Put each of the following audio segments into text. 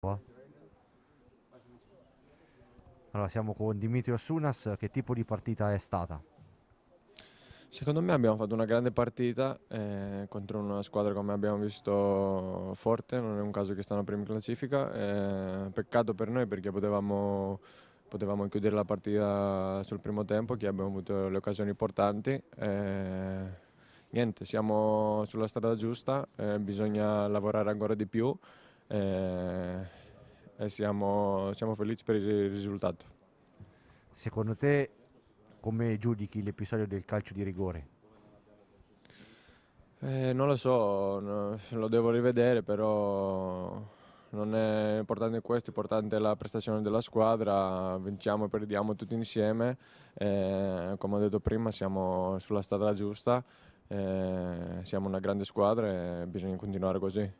Eh. Allora siamo con Dimitrios Sunas, che tipo di partita è stata? Secondo me abbiamo fatto una grande partita eh, contro una squadra come abbiamo visto forte, non è un caso che stanno prima classifica, eh, peccato per noi perché potevamo, potevamo, chiudere la partita sul primo tempo, che abbiamo avuto le occasioni importanti. Eh, niente, siamo sulla strada giusta, eh, bisogna lavorare ancora di più. Eh, e siamo, siamo felici per il risultato. Secondo te come giudichi l'episodio del calcio di rigore? Eh, non lo so, no, lo devo rivedere, però non è importante questo, è importante la prestazione della squadra, vinciamo e perdiamo tutti insieme, eh, come ho detto prima siamo sulla strada giusta, eh, siamo una grande squadra e bisogna continuare così.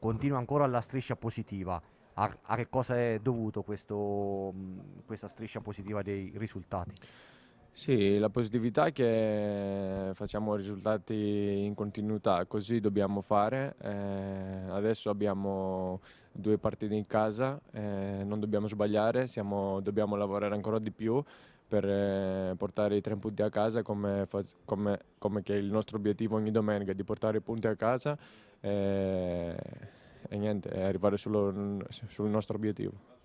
Continua ancora la striscia positiva, a, a che cosa è dovuto questo, mm, questa striscia positiva dei risultati? Sì, la positività è che facciamo risultati in continuità, così dobbiamo fare. Eh, adesso abbiamo due partite in casa, eh, non dobbiamo sbagliare, siamo, dobbiamo lavorare ancora di più per eh, portare i tre punti a casa come, come, come, che è il nostro obiettivo ogni domenica, di portare i punti a casa. Eh, e niente, è arrivare sullo, sul nostro obiettivo.